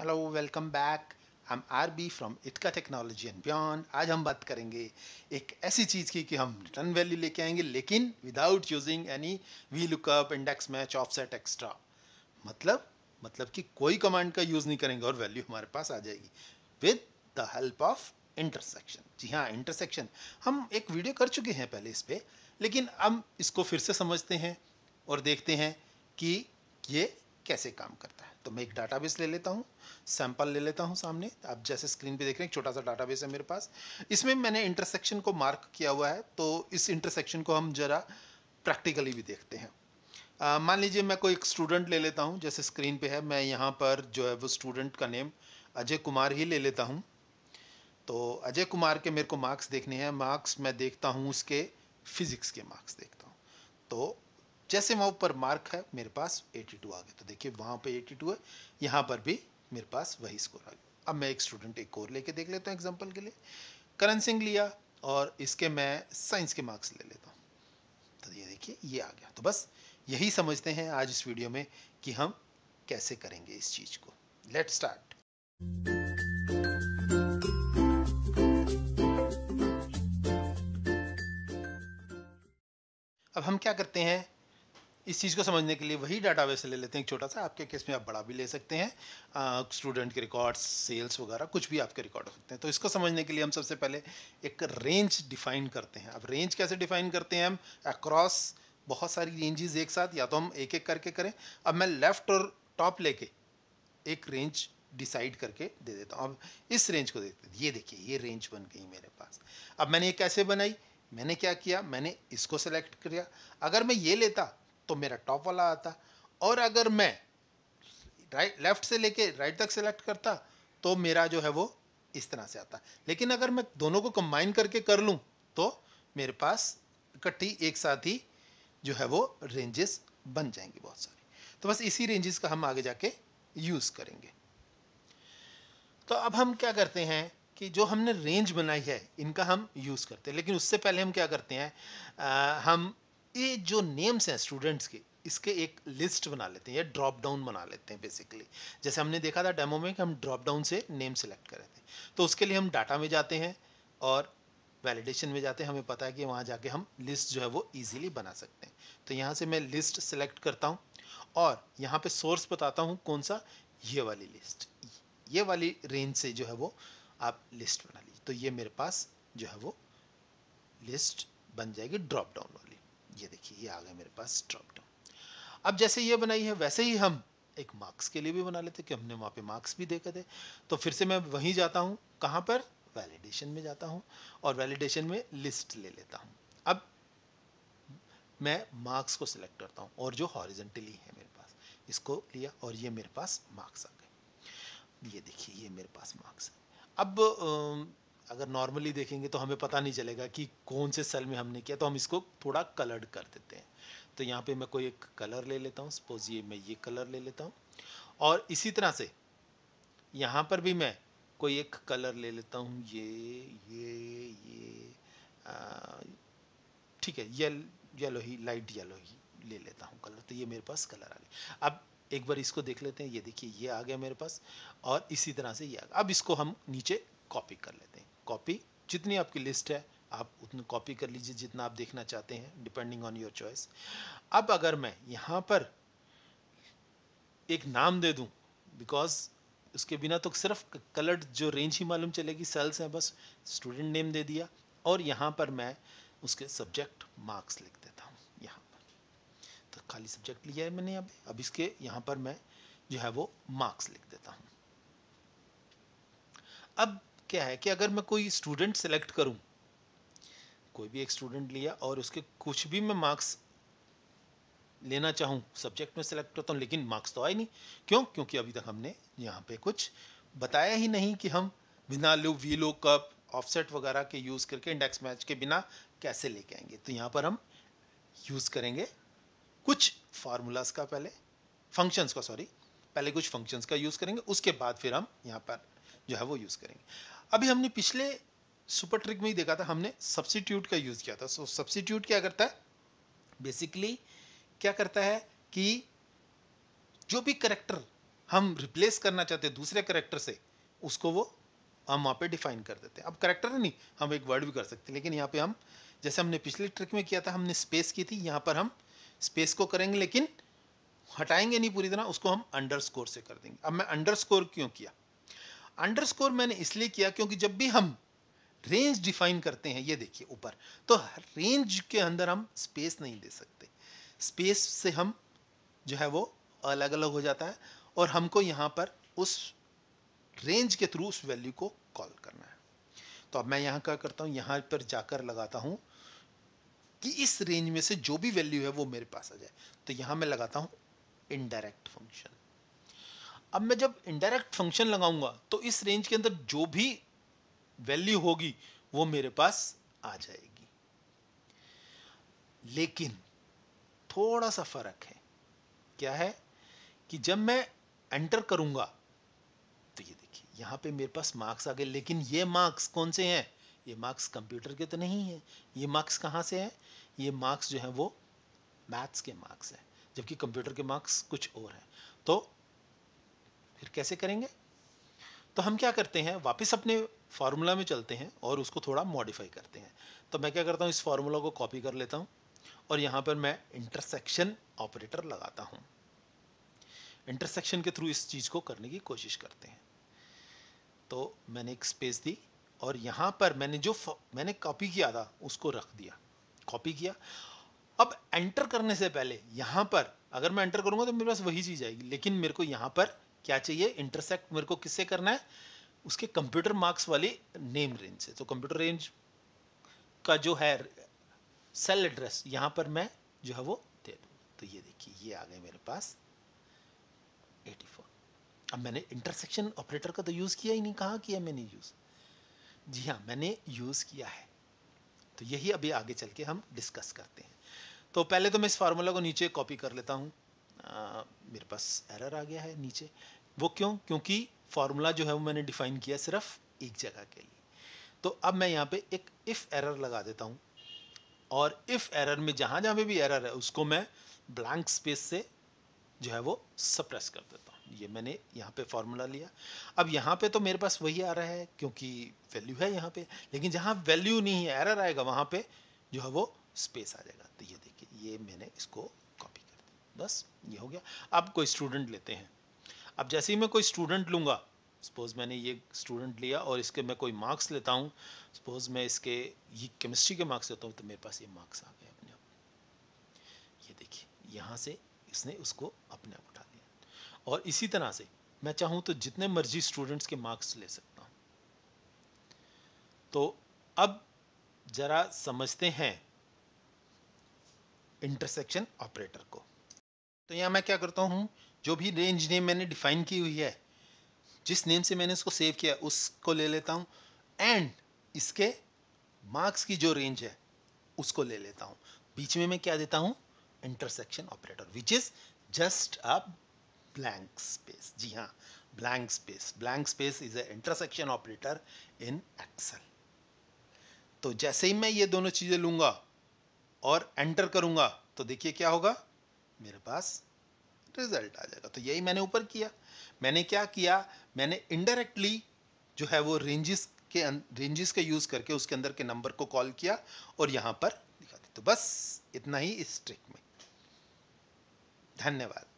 hello welcome back हम are B from इटका technology and beyond आज हम बात करेंगे एक ऐसी चीज़ की कि हम रिटर्न वैल्यू लेके आएंगे लेकिन without using any V lookup index match offset extra मतलब मतलब कि कोई कमांड का यूज़ नहीं करेंगे और वैल्यू हमारे पास आ जाएगी with the help of intersection जी हाँ इंटरसेक्शन हम एक वीडियो कर चुके हैं पहले इस पर लेकिन हम इसको फिर से समझते हैं और देखते हैं कि ये कैसे काम करता है तो मैं एक डाटाबेस ले लेता हूँ सैंपल ले लेता हूँ सामने आप जैसे स्क्रीन पे देख रहे हैं छोटा सा डाटाबेस है मेरे पास इसमें मैंने इंटरसेक्शन को मार्क किया हुआ है तो इस इंटरसेक्शन को हम जरा प्रैक्टिकली भी देखते हैं मान लीजिए मैं कोई एक स्टूडेंट ले लेता हूँ जैसे स्क्रीन पे है मैं यहाँ पर जो है वो स्टूडेंट का नेम अजय कुमार ही ले लेता हूँ तो अजय कुमार के मेरे को मार्क्स देखने हैं मार्क्स मैं देखता हूँ उसके फिजिक्स के मार्क्स देखता हूँ तो जैसे वहां ऊपर मार्क है मेरे पास 82 आ गया तो देखिए वहां पे 82 है यहां पर भी मेरे पास वही स्कोर आ गया अब मैं एक स्टूडेंट एक और लेके देख लेता हूँ एग्जाम्पल के लिए करण सिंह लिया और इसके मैं साइंस के मार्क्स ले लेता हूँ तो ये देखिए ये आ गया तो बस यही समझते हैं आज इस वीडियो में कि हम कैसे करेंगे इस चीज को लेट स्टार्ट अब हम क्या करते हैं इस चीज़ को समझने के लिए वही डाटाबेस ले लेते हैं एक छोटा सा आपके केस में आप बड़ा भी ले सकते हैं स्टूडेंट के रिकॉर्ड्स सेल्स वगैरह कुछ भी आपके रिकॉर्ड हो सकते हैं तो इसको समझने के लिए हम सबसे पहले एक रेंज डिफाइन करते हैं अब रेंज कैसे डिफाइन करते हैं हम अक्रॉस बहुत सारी रेंजेस एक साथ या तो हम एक एक करके करें अब मैं लेफ्ट और टॉप लेके एक रेंज डिसाइड करके दे देता हूँ अब इस रेंज को देखते ये देखिए ये रेंज बन गई मेरे पास अब मैंने ये कैसे बनाई मैंने क्या किया मैंने इसको सेलेक्ट किया अगर मैं ये लेता तो मेरा टॉप वाला आता और अगर मैं राइट लेफ्ट से लेके राइट तक सेलेक्ट करता तो मेरा जो है वो इस तरह से आता लेकिन अगर मैं दोनों को कंबाइन करके कर लूं तो मेरे पास इकट्ठी एक साथ ही जो है वो रेंजेस बन जाएंगी बहुत सारी तो बस इसी रेंजेस का हम आगे जाके यूज़ करेंगे तो अब हम क्या करते हैं कि जो हमने रेंज बनाई है इनका हम यूज़ करते हैं लेकिन उससे पहले हम क्या करते हैं आ, हम ये जो नेम्स हैं स्टूडेंट्स के इसके एक लिस्ट बना लेते हैं या ड्रॉप डाउन बना लेते हैं बेसिकली जैसे हमने देखा था डेमो में कि हम ड्रॉप डाउन से नेम सेलेक्ट कर रहे थे तो उसके लिए हम डाटा में जाते हैं और वैलिडेशन में जाते हैं हमें पता है कि वहाँ जाके हम लिस्ट जो है वो ईजिली बना सकते हैं तो यहाँ से मैं लिस्ट सेलेक्ट करता हूँ और यहाँ पर सोर्स बताता हूँ कौन सा ये वाली लिस्ट ये वाली रेंज से जो है वो आप लिस्ट बना लीजिए तो ये मेरे पास जो है वो लिस्ट बन जाएगी ड्रॉप डाउन वाली ये देखिए ये आ गया मेरे पास ड्रॉप डाउन अब जैसे ये बनाई है वैसे ही हम एक मार्क्स के लिए भी बना लेते कि हमने वहां पे मार्क्स भी देखे थे तो फिर से मैं वहीं जाता हूं कहां पर वैलिडेशन में जाता हूं और वैलिडेशन में लिस्ट ले लेता हूं अब मैं मार्क्स को सिलेक्ट करता हूं और जो हॉरिजेंटली है मेरे पास इसको लिया और ये मेरे पास मार्क्स आ गए ये देखिए ये मेरे पास मार्क्स है अब अगर नॉर्मली देखेंगे तो हमें पता नहीं चलेगा कि कौन से सेल में हमने किया तो हम इसको थोड़ा कलर्ड कर देते हैं तो यहाँ पे मैं कोई एक कलर ले लेता हूँ सपोज ये मैं ये कलर ले लेता हूँ और इसी तरह से यहाँ पर भी मैं कोई एक कलर ले लेता हूँ ये ये ये ठीक है येल येलो ही लाइट येलो ही ले लेता हूँ कलर तो ये मेरे पास कलर आ गया अब एक बार इसको देख लेते हैं ये देखिए ये आ गया मेरे पास और इसी तरह से ये आ गया अब इसको हम नीचे कॉपी कर लेते हैं कॉपी जितनी आपकी लिस्ट है आप उतनी कॉपी कर लीजिए जितना आप देखना चाहते हैं डिपेंडिंग ऑन योर चॉइस अब अगर मैं यहाँ पर एक नाम दे दूं बिकॉज उसके बिना तो सिर्फ कलर्ड जो रेंज ही मालूम चलेगी सेल्स हैं बस स्टूडेंट नेम दे दिया और यहाँ पर मैं उसके सब्जेक्ट मार्क्स लिख देता हूँ यहाँ पर तो खाली सब्जेक्ट लिया है मैंने अब अब इसके यहाँ पर मैं जो है वो मार्क्स लिख देता हूँ अब क्या है कि अगर मैं कोई स्टूडेंट सेलेक्ट करूं कोई भी एक स्टूडेंट लिया और उसके कुछ भी मैं मार्क्स लेना चाहूं सब्जेक्ट में सेलेक्ट होता हूं लेकिन मार्क्स तो आए नहीं क्यों क्योंकि अभी तक हमने यहां पे कुछ बताया ही नहीं कि हम बिना लो लो कप ऑफसेट वगैरह के यूज़ करके इंडेक्स मैच के बिना कैसे लेके आएंगे तो यहाँ पर हम यूज़ करेंगे कुछ फार्मूलाज का पहले फंक्शंस का सॉरी पहले कुछ फंक्शंस का यूज़ करेंगे उसके बाद फिर हम यहाँ पर जो है वो यूज़ करेंगे अभी हमने पिछले सुपर ट्रिक में ही देखा था हमने सब्सिट्यूट का यूज़ किया था सो सब्सिट्यूट क्या करता है बेसिकली क्या करता है कि जो भी करेक्टर हम रिप्लेस करना चाहते हैं दूसरे करेक्टर से उसको वो हम वहाँ पे डिफाइन कर देते हैं अब करेक्टर नहीं हम एक वर्ड भी कर सकते हैं लेकिन यहाँ पे हम जैसे हमने पिछले ट्रिक में किया था हमने स्पेस की थी यहाँ पर हम स्पेस को करेंगे लेकिन हटाएंगे नहीं पूरी तरह उसको हम अंडर से कर देंगे अब मैं अंडर क्यों किया अंडरस्कोर मैंने इसलिए किया क्योंकि जब भी हम रेंज डिफाइन करते हैं ये देखिए ऊपर तो रेंज के अंदर हम स्पेस नहीं दे सकते स्पेस से हम जो है वो अलग अलग हो जाता है और हमको यहां पर उस रेंज के थ्रू उस वैल्यू को कॉल करना है तो अब मैं यहां क्या करता हूं यहां पर जाकर लगाता हूं कि इस रेंज में से जो भी वैल्यू है वो मेरे पास आ जाए तो यहां मैं लगाता हूं इनडायरेक्ट फंक्शन अब मैं जब इंडायरेक्ट फंक्शन लगाऊंगा तो इस रेंज के अंदर जो भी वैल्यू होगी वो मेरे पास आ जाएगी लेकिन थोड़ा सा फर्क है क्या है कि जब मैं एंटर करूंगा तो ये देखिए यहां पे मेरे पास मार्क्स आ गए लेकिन ये मार्क्स कौन से हैं ये मार्क्स कंप्यूटर के तो नहीं है ये मार्क्स कहां से हैं ये मार्क्स जो है वो मैथ्स के मार्क्स हैं जबकि कंप्यूटर के मार्क्स कुछ और हैं तो फिर कैसे करेंगे तो हम क्या करते हैं वापस अपने फार्मूला में चलते हैं और उसको थोड़ा मॉडिफाई करते हैं तो मैं क्या करता हूँ इस फार्मूला को कॉपी कर लेता हूँ और यहाँ पर मैं इंटरसेक्शन ऑपरेटर लगाता हूँ इंटरसेक्शन के थ्रू इस चीज़ को करने की कोशिश करते हैं तो मैंने एक स्पेस दी और यहाँ पर मैंने जो मैंने कॉपी किया था उसको रख दिया कॉपी किया अब एंटर करने से पहले यहाँ पर अगर मैं एंटर करूँगा तो मेरे पास वही चीज़ आएगी लेकिन मेरे को यहाँ पर क्या चाहिए इंटरसेक्ट मेरे को किससे करना है उसके कंप्यूटर मार्क्स वाली नेम रेंज से तो कंप्यूटर रेंज का जो है सेल एड्रेस यहां पर मैं जो है वो दे दू तो ये देखिए ये आ गए मेरे पास 84 अब मैंने इंटरसेक्शन ऑपरेटर का तो यूज़ किया ही नहीं कहा किया मैंने यूज़ जी हाँ मैंने यूज़ किया है तो यही अभी आगे चल के हम डिस्कस करते हैं तो पहले तो मैं इस फार्मूला को नीचे कॉपी कर लेता हूं मेरे पास एरर आ गया है नीचे वो क्यों क्योंकि फॉर्मूला जो है वो मैंने डिफाइन किया सिर्फ एक जगह के लिए तो अब मैं यहाँ पे एक इफ़ एरर लगा देता हूँ और इफ़ एरर में जहां जहां पे भी एरर है उसको मैं ब्लैंक स्पेस से जो है वो सप्रेस कर देता हूँ ये मैंने यहाँ पे फॉर्मूला लिया अब यहाँ पे तो मेरे पास वही आ रहा है क्योंकि वैल्यू है यहाँ पे लेकिन जहाँ वैल्यू नहीं है एरर आएगा वहां पे जो है वो स्पेस आ जाएगा तो ये देखिए ये मैंने इसको बस ये हो गया अब कोई स्टूडेंट लेते हैं अब जैसे ही मैं कोई स्टूडेंट लूंगा सपोज मैंने ये स्टूडेंट लिया और इसके मैं कोई मार्क्स लेता हूँ सपोज मैं इसके ये केमिस्ट्री के मार्क्स लेता हूँ तो मेरे पास ये मार्क्स आ गए अपने आप ये देखिए यहाँ से इसने उसको अपने आप उठा लिया और इसी तरह से मैं चाहूँ तो जितने मर्जी स्टूडेंट्स के मार्क्स ले सकता हूँ तो अब जरा समझते हैं इंटरसेक्शन ऑपरेटर को तो यहाँ मैं क्या करता हूँ जो भी रेंज नेम मैंने डिफाइन की हुई है जिस नेम से मैंने इसको सेव किया उसको ले लेता हूँ एंड इसके मार्क्स की जो रेंज है उसको ले लेता हूँ बीच में मैं क्या देता हूँ intersection operator which is just a blank space जी हाँ blank space blank space is a intersection operator in excel तो जैसे ही मैं ये दोनों चीजें लूंगा और एंटर करूंगा तो देखिए क्या होगा मेरे पास रिजल्ट आ जाएगा तो यही मैंने ऊपर किया मैंने क्या किया मैंने इनडायरेक्टली जो है वो रेंजेस के रेंजेस का यूज करके उसके अंदर के नंबर को कॉल किया और यहां पर दिखा दी तो बस इतना ही इस ट्रिक में धन्यवाद